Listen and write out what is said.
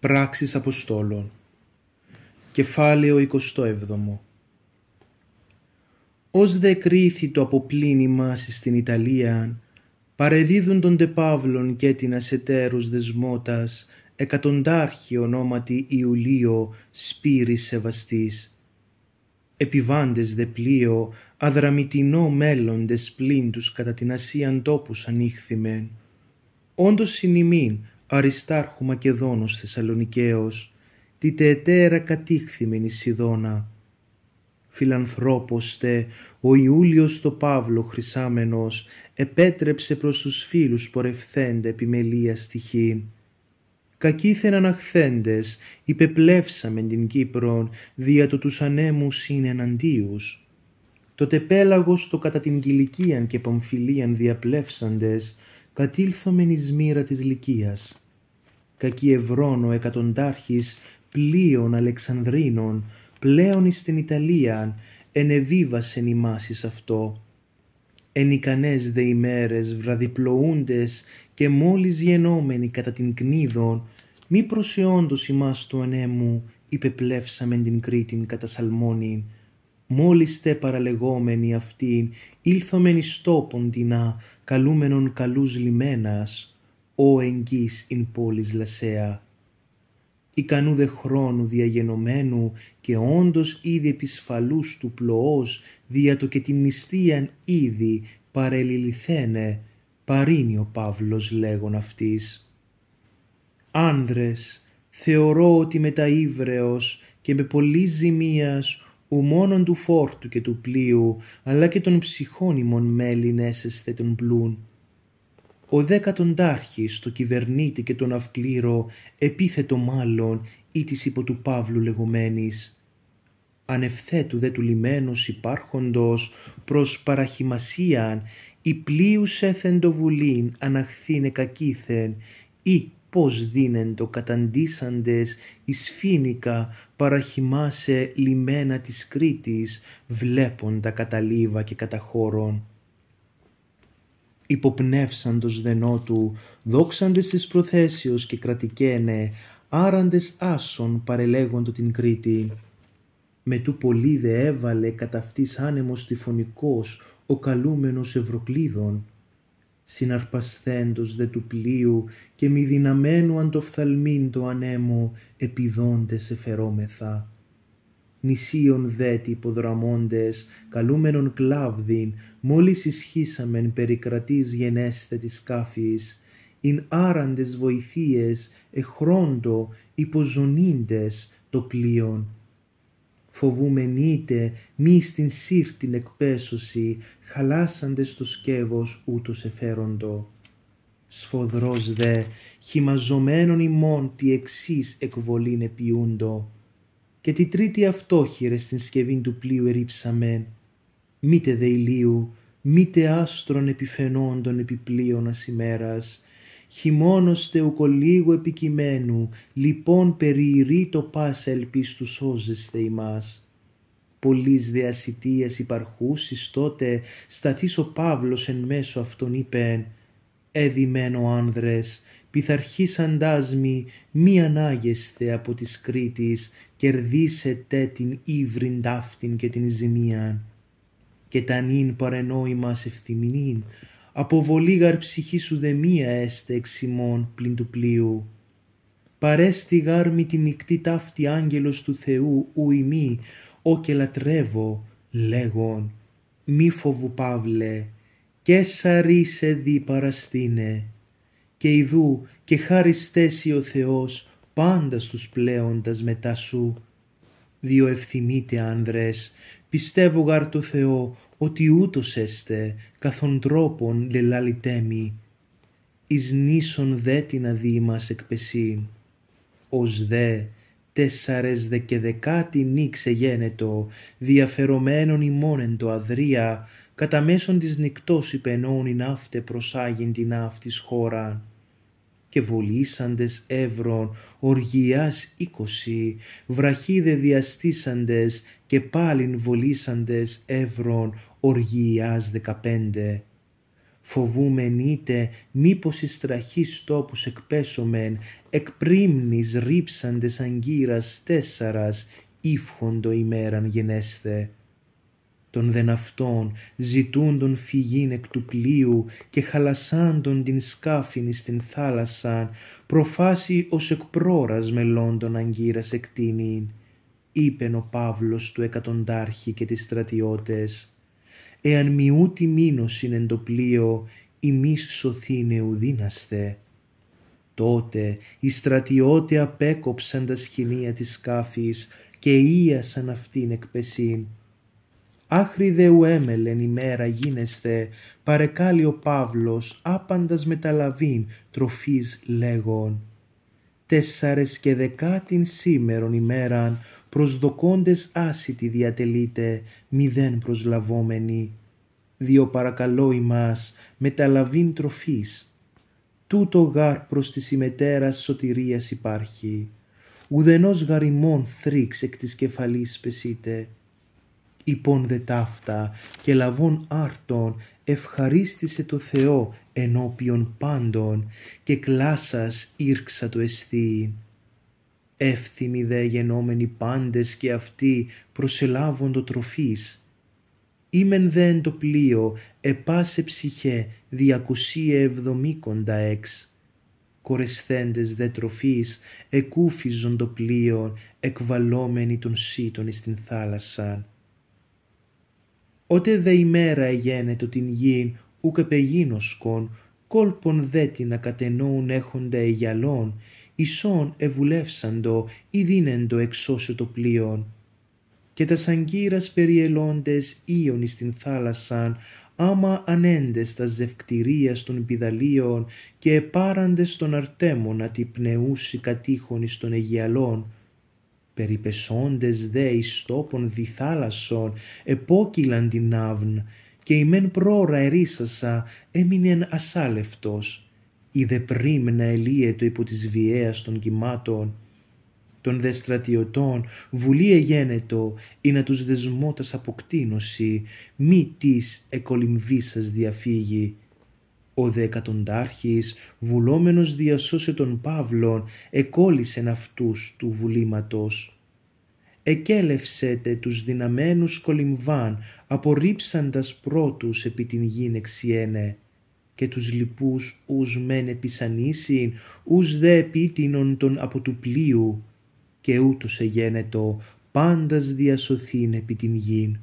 Πράξεις Αποστόλων Κεφάλαιο 27 Ως δε κρίθη το αποπλήνημά στην Ιταλία, παρεδίδουν τον τε Παύλων και την ασετέρους δεσμότας, εκατοντάρχη ονόματι Ιουλίο Σπύρης Σεβαστής. Επιβάντες δε πλοίο, αδραμητινό μέλλοντες δε τους κατά την Ασίαν τόπους ανήχθημεν. Όντως συνειμήν, Αριστάρχου Μακεδόνος Θεσσαλονικαίος, τη τετέρα κατήχθημεν Σιδώνα. τε, ο Ιούλιος το Παύλο Χρυσάμενος επέτρεψε προς τους φίλους πορευθέντε επιμελία στοιχή. Κακήθεν αναχθέντες, υπεπλεύσαμεν την Κύπρον, δια το τους ανέμους είναι εναντίους. Τότε πέλαγος το κατά την κηλικίαν και Παμφιλίαν διαπλεύσαντες, κατήλθομεν εις μοίρα της Λυκίας. Κακή Ευρώνο εκατοντάρχης πλοίων Αλεξανδρίνων, πλέον εις την Ιταλίαν, ενεβίβασεν ημάς εις αυτό. Εν ικανές δε ημέρες βραδιπλοούντες και μόλις γενόμενοι κατά την κνίδων, μη προσεόντος ημάς του ανέμου, υπεπλεύσαμεν την Κρήτην κατά Σαλμόνιν, Μόλις τε παραλεγόμενοι αυτήν ήλθομεν εις τόπον καλούμενον καλούς λιμένας, ο εγγύς ειν πόλης λασέα. Ικανού δε χρόνου διαγενωμένου και όντως ήδη επισφαλούς του πλοός, δια το και την νηστείαν ήδη παρελιληθένε, παρήνει ο Παύλος λέγον αυτής. Άνδρες, θεωρώ ότι με τα και με πολλή ζημίας ο μόνον του φόρτου και του πλοίου, αλλά και των ψυχών ημών μέλινες τον πλούν. Ο δέκατον τάρχης, το κυβερνήτη και τον αυκλήρο, επίθετο μάλλον, ή της υπό του Παύλου λεγόμενης. Ανευθέτου δε του λιμένους υπάρχοντος, προς παραχημασίαν, η πλοίου έθεν το βουλήν, αναχθήνε κακήθεν, ή πώς δίνεντο καταντήσαντες εις φίνικα παραχυμάσε λιμένα της Κρήτης, βλέποντα καταλήβα και καταχώρων. Υποπνεύσαντος δενό του, δόξαντες της προθέσεως και κρατικένε, άραντες άσον παρελέγοντο την Κρήτη. Με του πολύ δε έβαλε αυτής άνεμος τυφωνικός, ο καλούμενος Ευρωκλήδων, συναρπασθέντος δε του πλοίου και μη δυναμένου αν το φθαλμήν το ανέμο επιδόντες εφερόμεθα. Νησίων δε τι υποδραμώντες, καλούμενον κλάβδιν, μόλις ισχύσαμεν περικρατής γενέσθε της σκάφης, ειν άραντες βοηθείες εχρόντο υποζωνίντες το πλοίον φοβούμενείτε μη στην σύρτην εκπέσωση, χαλάσαντες στο σκεύος ούτως εφέροντο. Σφοδρός δε, χυμαζομένον ημών τη εξής εκβολήν επιούντο. Και τη τρίτη αυτόχειρες στην σκευήν του πλοίου ερήψαμε. Μήτε δε ηλίου, μήτε άστρον επιφαινόντων επιπλοίων ασημέρας, χειμώνος ουκολίγου επικειμένου, λοιπόν περιηρεί το πάσα ελπίστου σώζεσθε ημάς πολλής διασιτίας υπαρχούσης τότε σταθείς ο Παύλος εν μέσω αυτών είπε «Εδημένο άνδρες, πειθαρχείς αντάσμη, μη ανάγεσθε από της Κρήτης, κερδίσετε την ύβριν ταύτην και την ζημίαν. Και τα νυν παρενόημα σε ευθυμινήν, βολίγαρ ψυχή σου δε μία έστε ημών πλην του πλοίου. Παρέστη γάρμη τη νυχτή ταύτη άγγελος του Θεού ου ημί, ο και λατρεύω, λέγον, μη φοβου Παύλε, και σαρί σε δι παραστήνε. Και ιδού και χαριστέσει ο Θεός πάντα στους πλέοντας μετά σου. ευθυμείτε άνδρες, πιστεύω γάρ το Θεό, ότι ούτως έστε καθον τρόπον λελάλη εις δε την μας εκπεσί. Ως δε τέσσαρες δε και δεκάτη νύξε γένετο, διαφερομένον ημών το αδρία, κατά μέσον της νυκτός υπενώνει ναύτε προσάγην την αύτης χώρα και βολήσαντες εύρων, οργιάς είκοσι, βραχίδε διαστήσαντες και πάλιν βολήσαντες εύρων, οργιάς δεκαπέντε. Φοβούμεν είτε μήπως εις τραχείς τόπους εκπέσομεν, εκ πρίμνης ρύψαντες αγκύρας τέσσαρας, ύφχοντο ημέραν γενέσθε των δεν αυτών, τον φυγήν εκ του πλοίου και χαλασάντων την σκάφινη στην θάλασσα. προφάσει ως εκ πρόρας μελώντων αγκύρας εκτείνην. Είπεν ο Παύλος του εκατοντάρχη και τις στρατιώτες, «Εαν ούτη μήνος είναι το πλοίο, ημείς σωθήνε ουδύναστε». Τότε οι στρατιώτε απέκοψαν τα σχοινία της σκάφης και ίασαν αυτήν πεσίν. Άχρη ου έμελεν ημέρα γίνεσθε, παρεκάλει ο Παύλος, άπαντας μεταλαβήν, τροφής λέγον. Τέσσαρες και δεκάτην σήμερον ημέραν, προσδοκώντες άσιτη διατελείτε μηδέν προσλαβόμενη δύο παρακαλώ ημάς, μεταλαβήν τροφής. Τούτο γάρ προς τη συμμετέρα σωτηρίας υπάρχει. Ουδενός γαριμών θρίξ εκ της κεφαλής πεσίτε υπόν δε ταύτα και λαβών άρτων ευχαρίστησε το Θεό ενώπιον πάντων και κλάσας ήρξα το εστί. Εύθυμοι δε γενόμενοι πάντες και αυτοί προσελάβοντο Ήμεν δε το πλοίο επάσε ψυχέ διακουσίε εβδομήκοντα εξ. Κορεσθέντες δε τροφής εκούφιζον το πλοίο εκβαλόμενοι των σύτων την θάλασσαν Ότε δε ημέρα εγένετο την γην, ούκ κόλπον δε την ακατενόουν έχοντα ἐγιαλῶν, ισόν ἐβουλεύσαντο, ή δίνεντο εξώσιο το πλοίον. Και τας σαγκύρας περιελώντες ίον τὴν θάλασσαν, άμα ανέντες τας ζευκτηρίας των πιδαλίων και επάραντες τὸν αρτέμονα τη την κατήχων εις των Περιπεσόντες δε εις τόπον διθάλασσον, επόκυλαν την άβν, και ημέν πρόωρα ερίσασα έμεινε ασάλευτος. Η δε πρίμνα ελίετο υπό της βιέας των κυμάτων, των δε στρατιωτών, βουλή εγένετο, ή να τους δεσμότας αποκτήνωση, μη της εκολυμβήσας διαφύγει ο δεκατοντάρχης, βουλόμενος διασώσε τον Παύλον, εκόλλησεν αυτούς του βουλήματος. Εκέλευσετε τους δυναμένους κολυμβάν, απορρίψαντας πρώτους επί την γην εξιένε. Και τους λοιπούς ους μεν επισανήσιν, ους δε επίτηνον τον από του πλοίου. Και ούτως εγένετο, πάντας διασωθήν επί την γην.